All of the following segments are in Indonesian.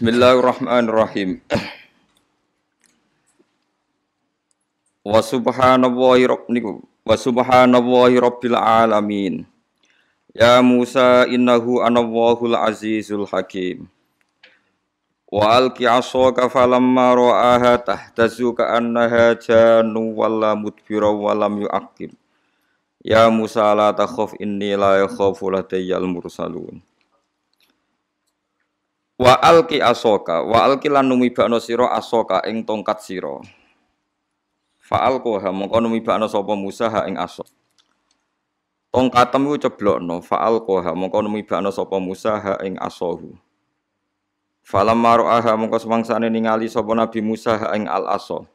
Bismillahirrahmanirrahim. Wa subhanallahi rabbikum wa subhanallahi rabbil alamin. Ya Musa innahu anallahul azizul hakim. Wa alqi asaka falamma ra'aha tahtazu ka'annaha jannu wala mudbira walam yu'aqib. Ya Musa la takhaf inni la yakhafu ladayyal mursalun. Wa alki asoka, wa alki lan no siro asoka ing tongkat siro. Fa alqaha mongko numibakno sopo Musa ha ing asok. temu ceblok, no fa alqaha mongko numibakno sapa Musa ha ing asohu. Falamma ra'aha mongko semangsa ningali sapa Nabi Musa ha ing al aso.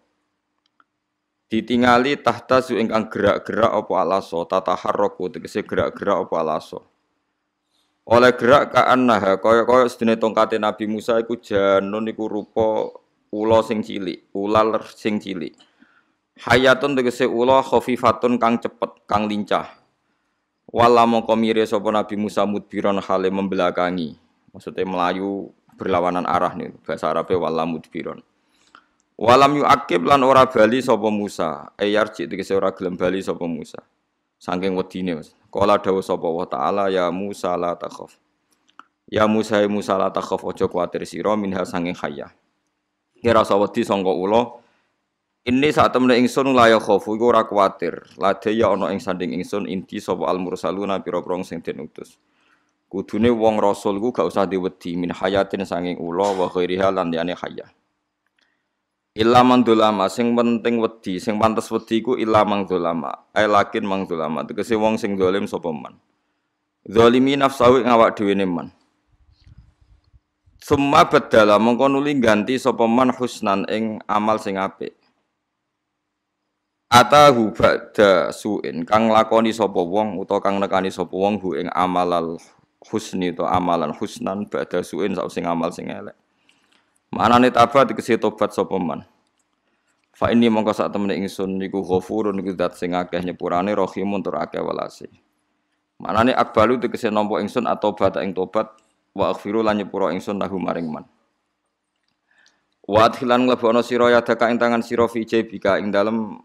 Ditingali tahta su ingkang gerak-gerak aso, alaso, tataharraku tegese gerak-gerak al aso oleh gerak kaan naha ya, kaya kaya sedene tongkate Nabi Musa iku janun iku rupa ula sing cilik, ular sing cilik. Hayatun tegese ula khafifatun kang cepet, kang lincah. Wala mongko mire sapa Nabi Musa mudbiron hale membelakangi. Maksudnya melayu berlawanan arah nih bahasa Arabnya wala mudbiron. Walam yuakib lan ora bali sapa Musa, cik tegese ora gelem bali sapa Musa. Saking wedine Mas. Kala dawuh sapa Taala ya Musa la takhaf. Ya Musa ya Musa la takhaf aja kuwatir sira minha sanging khayah. Ya rasa wedi sangka ula ini saat temen ingsun layak khofu iku ora kuwatir. Lade ya ana ing sanding ingsun inti sapa al mursaluna pira-pira sing den Kudune wong rasul ku gak usah diwedi min hayatin sanging ula wa ghairiha lan liyane khayyah. Ilaman tulama, sing penting wedi, sing pantas wedi ku ilaman mang dolama. lakin mang dolama, tegese wong sing dolim sapa man. Zalimi nafsawi ngawak dhewe man. Summa badala mongko ganti sapa man husnan ing amal sing apik. Atahu ba'da suin kang lakoni sapa wong utawa kang nekani sapa wong hu ing amalal husni utawa amalan husnan ba'da suin sausing amal sing elek. Manane taba dikese tobat sopeman Fa ini mongko temen temen ingsun niku ghafurun niku dat sing akeh nyepurane rahimun tur akeh welase. Manane akbalu tegese nombok ingsun atobat ing tobat wa aghfiru lan nyepura ingsun lahu maring man. Wa adhilan mlebono sira yadaka ing tangan sira fi jebika ing dalem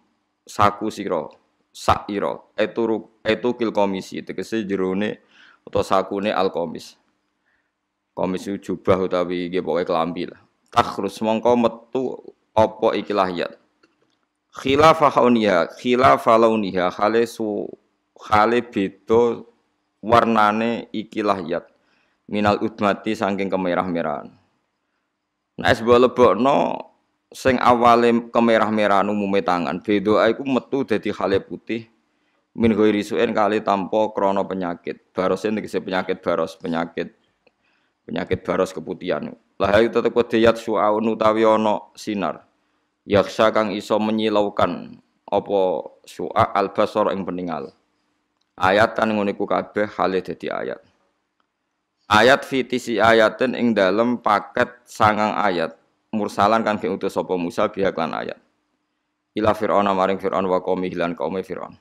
saku siro sira saira itu kil komisi tegese jerone utawa sakune al komis. komisi jubah utawi nggih pokoke takhrus mongko metu opo iki lahyat khilafah kauniha khilafah launiha khale su khale beda warnane iki lahyat minal utmati saking kemerah-merahan Naes sebab lebokno seng awale kemerah-merahan umume tangan beda iku metu dadi khale putih min ghairi suen kali tanpa krana penyakit barose tegese penyakit baros penyakit penyakit baros keputihan laha itu tetep kodeyat su'aun utawi ono sinar yaksa kang iso menyilaukan apa su'a al basor ing peningal ayatan ngono iku kabeh hale dadi ayat ayat fitisi ayatin ing dalem paket sangang ayat mursalan kan diutus sapa Musa biak kan ayat ila fir'auna maring fir'aun wa qaumi hilan qaumi fir'aun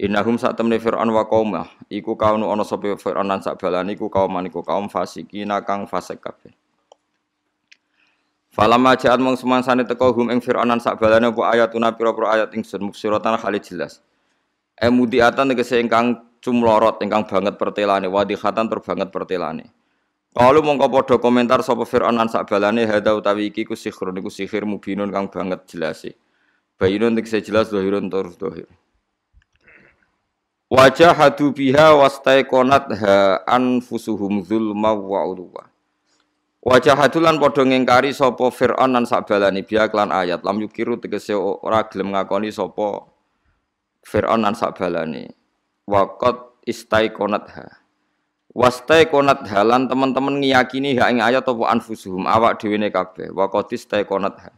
Innahum sak temne Fir'aun wa qaumah iku kaunu ana sapa Fir'aun lan sak balane iku kaum maniku kaum fasikina kang fasik kabeh. Falamma ja'at mung sumansane teko hum ing Fir'aun lan sak balane apa ayatuna pira-pira ayat ingsun muksiratan khali jelas. Emudiatan tegese ingkang cumlorot ingkang banget pertelane khatan tur banget pertelane. Kalau mongko padha komentar sapa Fir'aun lan sak balane hadza utawi iki ku niku sihir mubinun kang banget jelas jelase. Bayinun tegese jelas dohirun tur dohir. Wajah hadu biha konat ha anfusuhum zulma wa uluwa. Wajah hadulan podo sopo sopo fir'an dan sabbalani biha klan ayat lam yukiru tegese ora gelem ngakoni sapa Firaun ni. Wakot istai konat ha. ha lan teman-teman ngiyakini ha ing ayat topo anfusuhum awak diwini kafe. Wakot istai konat ha.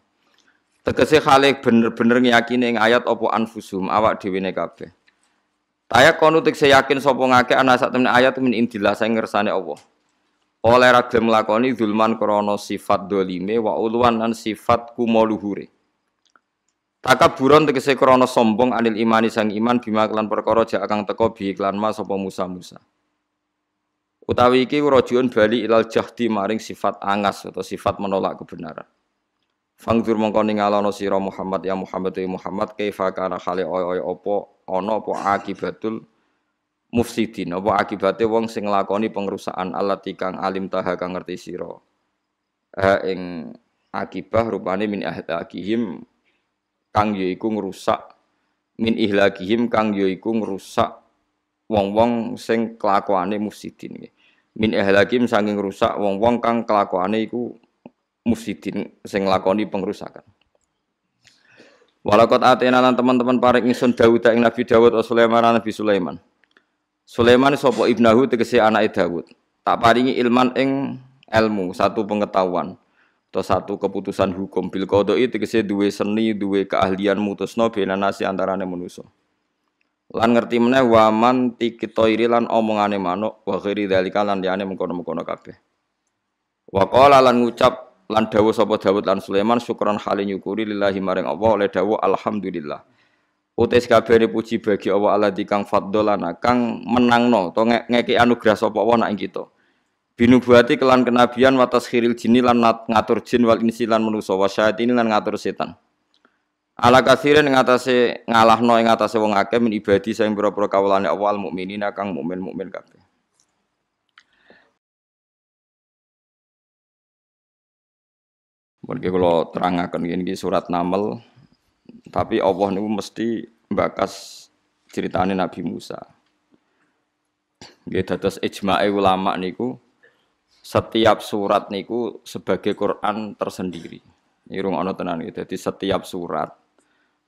Tegese khalik bener-bener ngiyakini ing ayat opo anfusuhum awak diwini kafe. kabeh. Saya kono tekse yakin sapa ngake ana sak temen ayat min indillah saya ngersane Allah. Oleh ra gelem zulman krana sifat dolime wa ulwan lan sifat kumoluhure. Takaburon tegese krana sombong anil imani sang iman bima kelan perkara jak kang teko bi kelan mas sapa Musa Musa. Utawi iki rajiun bali ilal jahdi maring sifat angas atau sifat menolak kebenaran. Fangdur mongko ningalono sira Muhammad ya Muhammad ya Muhammad kaifa kana khali oy oy opo ana apa akibatul mufsidin apa akibate wong sing nglakoni pengrusakan alati kang alim taha kang ngerti sira Eh ing akibah rupane min ahlakihim kang yaiku ngrusak min ihlakihim kang yaiku ngrusak wong-wong sing kelakuane mufsidin min ihlakim sanging rusak wong-wong kang kelakuane iku mufsidin sing lakoni pengrusakan. Walakot atena lan teman-teman parek ngisun Daud ing Nabi Daud wa Sulaiman Nabi Sulaiman. Sulaiman sapa ibnahu tegese anake Daud. Tak paringi ilman ing ilmu, satu pengetahuan atau satu keputusan hukum bil itu tegese duwe seni, duwe keahlian mutusno bena nasi antarane manusa. Lan ngerti meneh waman tikitoiri lan omongane manuk wa ghairi dzalika lan diane mengkono-mengkono kabeh. Wa qala lan ngucap Lan dawuh sapa Daud lan Sulaiman syukran halin nyukuri lillahi maring Allah oleh dawuh alhamdulillah. Utis kabehane puji bagi Allah Allah di kang fadlana kang menangno to nge ngeki anugerah sapa Allah nak kita. Binubuati kelan kenabian watas khiril jini lan ngatur jin wal insi lan manusa wa ini lan ngatur setan. Ala kasirin ngatasé ngalahno ing ngatasé wong akeh min ibadi sing pira-pira kawulane Allah al mukminina kang mukmin mukmin kabeh. Mungkin kalau akan gini surat namel tapi Allah niku mesti bakas ceritanya Nabi Musa. Gitu terus ijma'i ulama niku setiap surat niku sebagai Quran tersendiri. Irung ana tenan gitu. Jadi setiap surat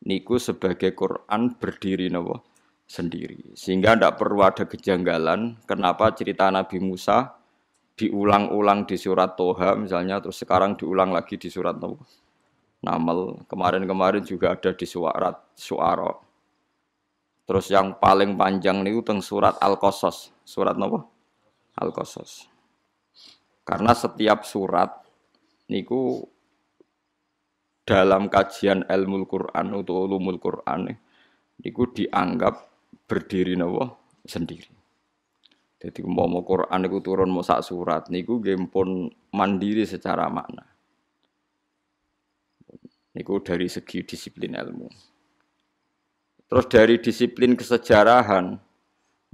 niku sebagai Quran berdiri nopo sendiri. Sehingga tidak perlu ada kejanggalan kenapa cerita Nabi Musa diulang-ulang di surat Toha misalnya terus sekarang diulang lagi di surat Namal kemarin-kemarin juga ada di surat Suara terus yang paling panjang nih teng surat Al-Qasas surat napa Al-Qasas karena setiap surat niku dalam kajian ilmu Quran atau ulumul Quran niku dianggap berdiri napa sendiri jadi mau mau Quran niku turun mau sak surat niku game pun mandiri secara makna. Niku dari segi disiplin ilmu. Terus dari disiplin kesejarahan,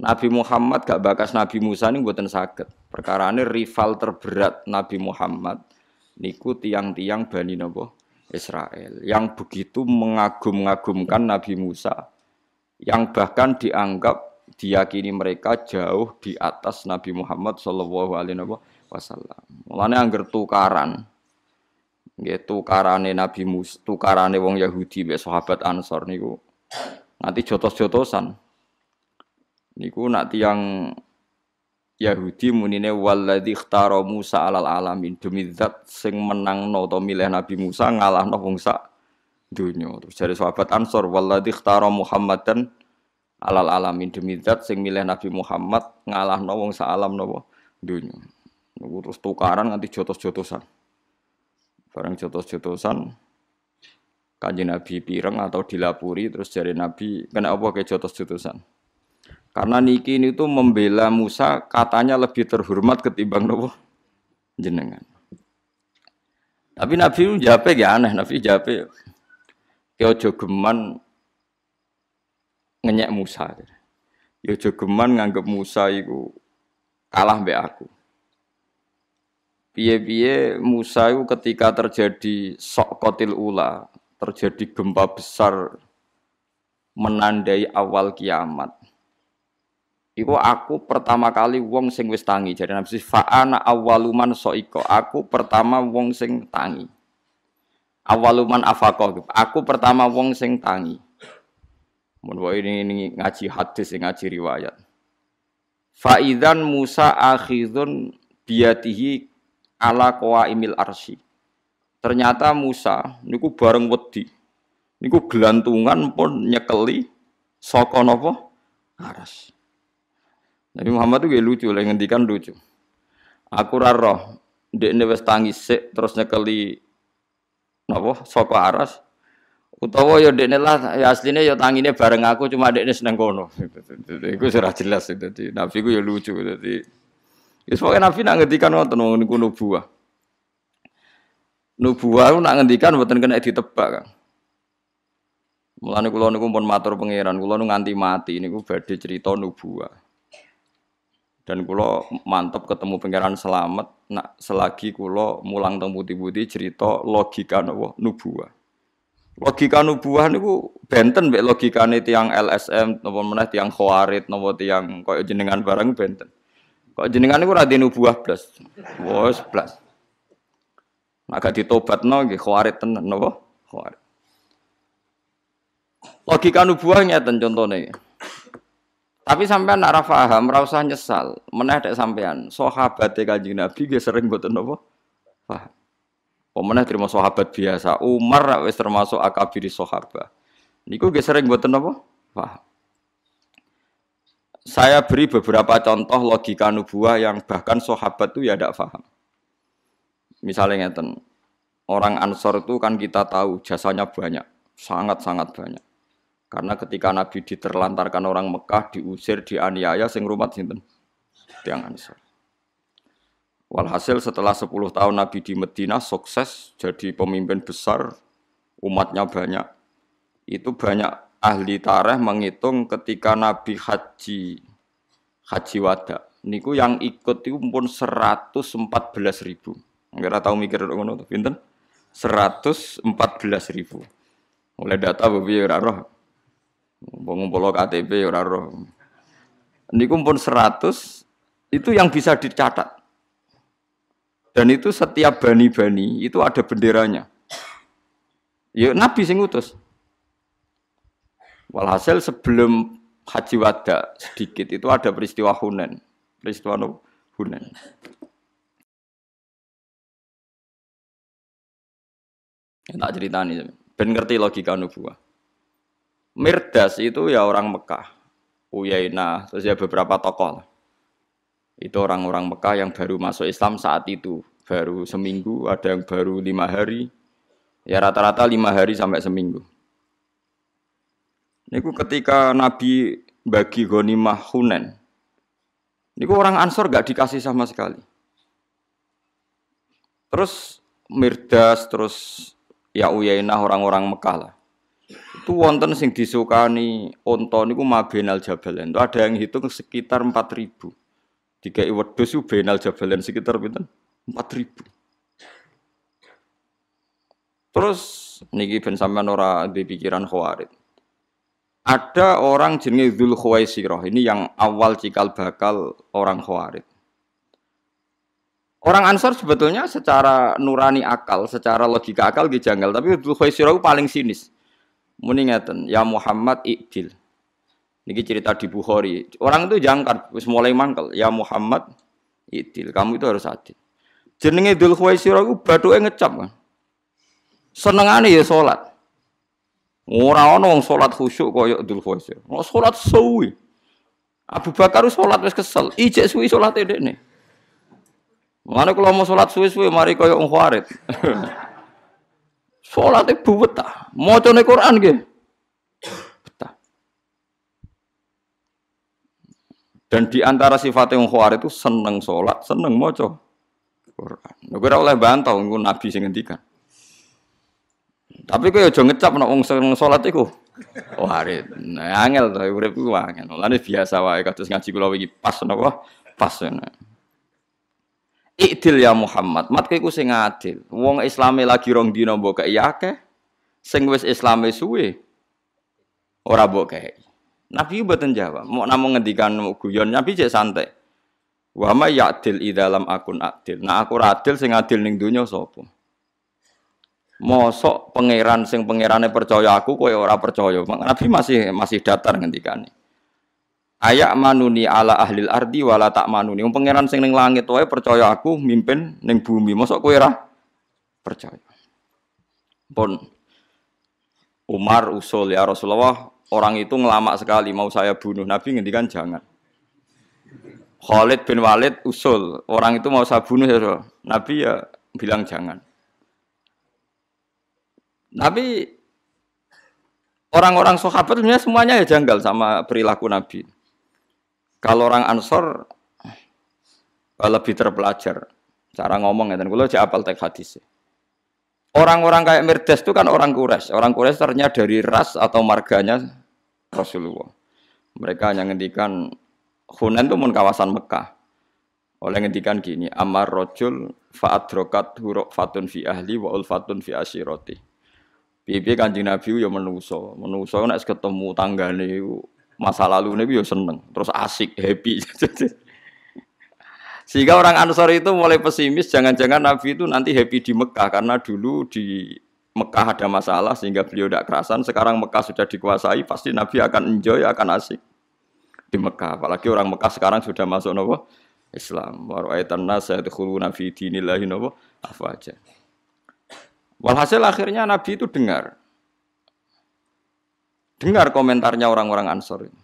Nabi Muhammad gak bakas Nabi Musa ini buatan sakit. Perkara ini rival terberat Nabi Muhammad. Niku tiang-tiang bani Nabi Israel yang begitu mengagum-agumkan Nabi Musa, yang bahkan dianggap diyakini mereka jauh di atas Nabi Muhammad Shallallahu Alaihi Wasallam. Mulanya angger tukaran, ya tukarane Nabi Mus, tukarane Wong Yahudi be sahabat Ansor niku nanti jotos-jotosan. Niku nak tiang Yahudi munine waladhi ikhtara Musa alal alamin demi zat sing menang to milih Nabi Musa ngalah wong sak donya. Terus dari sahabat Ansor waladhi Muhammad Muhammadan alal alamin demi zat sing milih Nabi Muhammad ngalah wong alam napa dunia Terus tukaran nanti jotos-jotosan. Barang jotos-jotosan kanji Nabi pireng atau dilapuri terus jari Nabi kena apa ke jotos-jotosan. Karena niki ini tuh membela Musa katanya lebih terhormat ketimbang nopo jenengan. Tapi Nabi jape ya aneh, Nabi jape. Kau ya jogeman ngenyek Musa. Yo ya, jogeman nganggep Musa iku kalah mbek aku. Piye-piye Musa itu ketika terjadi sok kotil ula, terjadi gempa besar menandai awal kiamat. Iku aku pertama kali wong sing wis tangi. Jadi nafsi fa'ana awaluman iko Aku pertama wong sing tangi. Awaluman afako. Aku pertama wong sing tangi. Mun ini, ini ngaji hadis, ngaji riwayat. Faidan Musa akhirun biatihi ala koa imil arsi. Ternyata Musa niku bareng wedi. Niku gelantungan pun nyekeli saka napa? Aras. Nabi Muhammad itu lucu, lagi ngendikan lucu. Aku raro, dia wis tangis sik terus nyekeli napa saka aras utawa ya dekne lah ya asline ya tangine bareng aku cuma dekne seneng kono iku ora jelas dadi nabi ku ya lucu dadi ya pokoke nabi nak ngendikan ngoten niku nubuah nubuah nak ngendikan mboten kena ditebak kan Mulane kula niku pun matur pangeran, kula nu nganti mati niku badhe cerita nubuah. Dan kula mantep ketemu pangeran selamat nak selagi kula mulang teng putih-putih cerita logika napa nubuah logika nubuah niku benten mek logikane tiang LSM napa meneh yang khawarit napa tiang koyo jenengan bareng benten. Kok jenengan niku ora nubuah blas. Wes blas. Nek gak ditobatno nggih khawarit tenan napa? Khawarit. Logika nubuah nyeten contohnya. Tapi sampean nak ra paham, ra usah nyesal. Meneh dek sampean, sahabate Kanjeng Nabi nggih sering mboten napa? Pemenang terima sahabat biasa. Umar wis termasuk akabiri sahabat. Niku gak sering buat apa? Wah. Saya beri beberapa contoh logika nubuah yang bahkan sahabat tuh ya tidak paham. Misalnya ngeten, orang Ansor itu kan kita tahu jasanya banyak, sangat-sangat banyak. Karena ketika Nabi diterlantarkan orang Mekah, diusir, dianiaya, sing rumah sinten tiang Ansor. Walhasil setelah 10 tahun Nabi di Medina sukses jadi pemimpin besar, umatnya banyak. Itu banyak ahli tarikh menghitung ketika Nabi haji haji wada. Niku yang ikut itu pun 114 ribu. Enggak tahu mikir dong, tuh, pinter. 114 ribu. mulai data bebi ya roh. Ngumpul KTP ya roh. Niku pun 100 itu yang bisa dicatat dan itu setiap bani-bani itu ada benderanya. Ya Nabi sing utus. Walhasil sebelum Haji Wada sedikit itu ada peristiwa Hunen. Peristiwa Hunen. Ya, tak cerita nih, ben ngerti logika nubuah. Mirdas itu ya orang Mekah, Uyainah, terus ya beberapa tokoh lah. Itu orang-orang Mekah yang baru masuk Islam saat itu. Baru seminggu, ada yang baru lima hari. Ya rata-rata lima hari sampai seminggu. Niku ketika Nabi bagi ghanimah Ini Niku orang Ansor gak dikasih sama sekali. Terus Mirdas, terus ya Uyainah orang-orang Mekah lah. Itu wonten sing disukani onto niku mabenal jabalen. Itu ada yang hitung sekitar 4000. Tiga iwat dosu benal jabalan sekitar pinten empat ribu. Terus niki ben sampean ora di pikiran khawarid. Ada orang jenis Dzul Khuwaisirah ini yang awal cikal bakal orang khawarid. Orang Ansor sebetulnya secara nurani akal, secara logika akal dijanggal. janggal, tapi Dzul Khuwaisirah paling sinis. Muni ya Muhammad Iqbal. Niki cerita di Bukhari. Orang itu jangkar, wis mulai mangkel. Ya Muhammad, itil Kamu itu harus adil. Jenenge Dzul Khuwaisirah ku bathuke ngecap kan. aneh ya sholat Ora ana sholat salat khusyuk kaya Dzul Khuwaisirah. Ora salat suwi. Abu Bakar sholat wis kesel, ijek suwi salate dekne. Mana kalau mau sholat suwe-suwe, mari kaya Ung khawarit. Sholatnya buwet ta, mau Quran gitu. Dan di antara sifat yang khawarij itu seneng sholat, seneng mojo. Quran. Gue oleh bantah, gue nabi sing ngendikan. Tapi gue jangan ngecap nak uang seneng sholat iku. Khawarij. Nah, angel tuh, gue repu angel. Lane biasa wae kados ngaji gula iki pas nopo, Pas ya, nopo. Ikdil ya Muhammad, mat gue sing adil. Wong Islami lagi rong dino mbok iya ke? Sing wes Islami suwe ora mbok Nabi buatan jawab. Mau namun ngendikan guyon Nabi cek santai. Wama ma i dalam akun adil. Nah aku radil sing adil ning donya sapa? Mosok pangeran sing pangerane percaya aku kowe ora percaya. Nabi masih masih datar ngendikane. Ayak manuni ala ahlil ardi wala tak manuni. Wong pangeran sing ning langit wae percaya aku mimpin ning bumi. Mosok kowe ora percaya. Pun bon. Umar usul ya Rasulullah orang itu ngelamak sekali mau saya bunuh Nabi ngendikan jangan Khalid bin Walid usul orang itu mau saya bunuh ya Rasulullah. Nabi ya bilang jangan Nabi orang-orang sahabat sebenarnya semuanya ya janggal sama perilaku Nabi kalau orang Ansor lebih terpelajar cara ngomong ya dan kalau apal teks hadisnya Orang-orang kayak Mirdes itu kan orang Quraisy. Orang Quraisy ternyata dari ras atau marganya Rasulullah. Mereka hanya ngendikan Hunan itu pun kawasan Mekah. Oleh ngendikan gini, Amar rojul fa'adrokat huruk fatun fi ahli wa ulfatun fi asiroti. Bibi kanjeng Nabi ya menuso, menuso nek ketemu tanggane masa lalu nih ya seneng, terus asik, happy. Sehingga orang Ansor itu mulai pesimis, jangan-jangan Nabi itu nanti happy di Mekah karena dulu di Mekah ada masalah sehingga beliau tidak kerasan. Sekarang Mekah sudah dikuasai, pasti Nabi akan enjoy, akan asik di Mekah. Apalagi orang Mekah sekarang sudah masuk nopo Islam. Waraitan nas yadkhuluna fi Nabi nopo aja Walhasil akhirnya Nabi itu dengar. Dengar komentarnya orang-orang Ansor ini.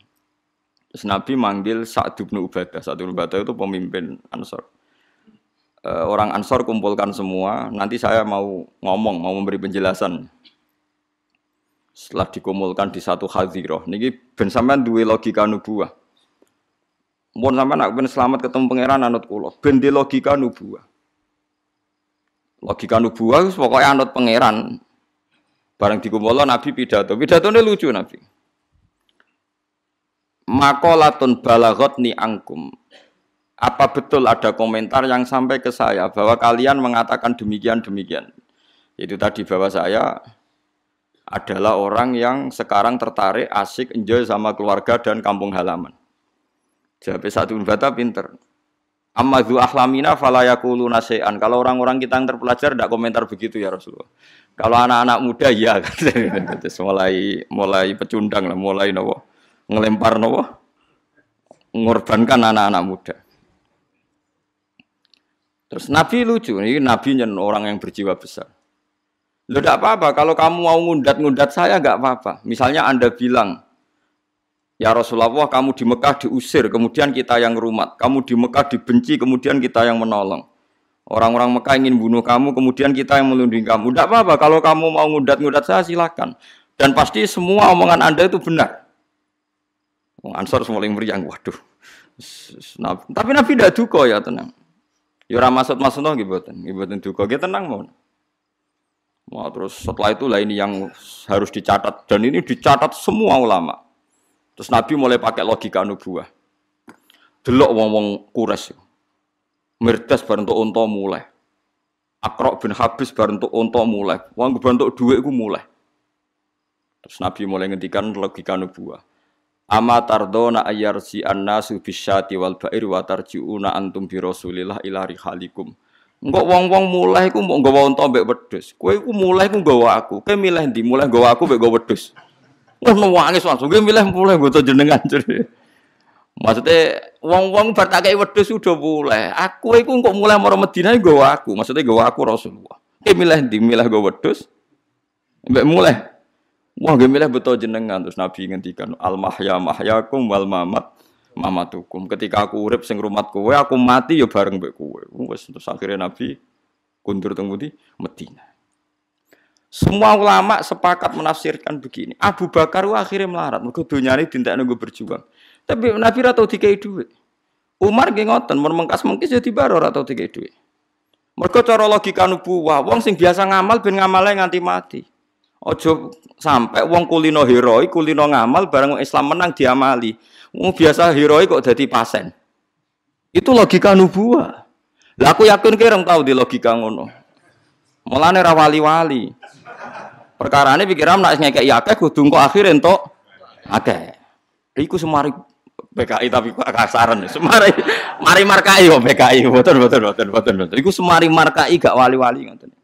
Terus Nabi manggil Sa'd bin Ubadah. Sa'd bin Ubadah itu pemimpin Ansor. E, orang Ansor kumpulkan semua, nanti saya mau ngomong, mau memberi penjelasan. Setelah dikumpulkan di satu hadirah. Ini ben sampean duwe logika nubuah. Mohon sampean nak ben selamat ketemu pangeran anut kula. Ben di logika nubuah. Logika nubuah pokoknya anut pangeran. Barang dikumpulkan Nabi pidato. Pidatonya lucu Nabi makolatun balagotni angkum. Apa betul ada komentar yang sampai ke saya bahwa kalian mengatakan demikian-demikian? Itu tadi bahwa saya adalah orang yang sekarang tertarik, asik, enjoy sama keluarga dan kampung halaman. Jadi satu bata pinter. Amadu ahlamina falayakulu nasean. Kalau orang-orang kita yang terpelajar tidak komentar begitu ya Rasulullah. Kalau anak-anak muda ya. Mulai mulai pecundang lah, mulai nopo ngelempar nopo mengorbankan anak-anak muda. Terus Nabi lucu, ini Nabi nyen orang yang berjiwa besar. Lo tidak apa-apa, kalau kamu mau ngundat-ngundat saya nggak apa-apa. Misalnya Anda bilang, Ya Rasulullah, kamu di Mekah diusir, kemudian kita yang rumat. Kamu di Mekah dibenci, kemudian kita yang menolong. Orang-orang Mekah ingin bunuh kamu, kemudian kita yang melindungi kamu. Tidak apa-apa, kalau kamu mau ngundat-ngundat saya silakan. Dan pasti semua omongan Anda itu benar. Ansor semuanya meriang, waduh. Tapi Nabi tidak duka ya tenang. Yura ya, maksud maksud tuh Nggih gibotan duka, dia tenang mau. Wah, terus setelah itu lah ini yang harus dicatat dan ini dicatat semua ulama. Terus Nabi mulai pakai logika nubuah. Delok wong-wong kures. Mirdas untuk unta mulai. Akrok bin Habis untuk unta mulai. Wong bentuk dua iku mulai. Terus Nabi mulai ngendikan logika nubuah. Ama tardona ayarsi annasu bisyati wal bair wa tarjiuna antum bi rasulillah ila rihalikum. Engko wong-wong mulai ku mbok nggawa unta mbek wedhus. Kowe iku mulai ku nggawa aku. Kowe milih ndi? Mulai nggawa aku mbek nggawa wedhus. Ngono nangis langsung kowe milih mulai nggoto jenengan jere. Maksudnya wong-wong bertakai wedhus udah mulai. Aku iku kok mulai maro Madinah nggawa aku. Maksudnya nggawa aku Rasulullah. Kowe milih ndi? Milih nggawa wedhus. Mbek mulai Wah, gemilah betul jenengan terus Nabi ngendikan al mahya mahyakum wal mamat mamatukum. Ketika aku urip sing rumat kowe, aku mati ya bareng mbek kowe. Wis terus akhirnya Nabi kundur teng di Madinah. Semua ulama sepakat menafsirkan begini. Abu Bakar wah, akhirnya melarat, mergo dunyane dintekno nunggu berjuang. Tapi Nabi ra tiga itu, duit. Umar gengotan, ngoten, mun mengkas mungkin jadi ya baro ra tiga itu. duit. Mergo cara logika nubuwah, wong sing biasa ngamal ben ngamale nganti mati. Ojo sampai wong kulino heroik, kulino ngamal, barang Islam menang diamali. Wong biasa heroik kok jadi pasen. Itu logika nubuah. Lah aku yakin kira tahu di logika ngono. Mulane ra wali-wali. Perkarane pikiran nek ngekek ya akeh kudu engko akhir entuk akeh. Iku semari PKI tapi kasaran semari mari markai kok PKI boten boten boten boten. Iku semari markai gak wali-wali ngoten.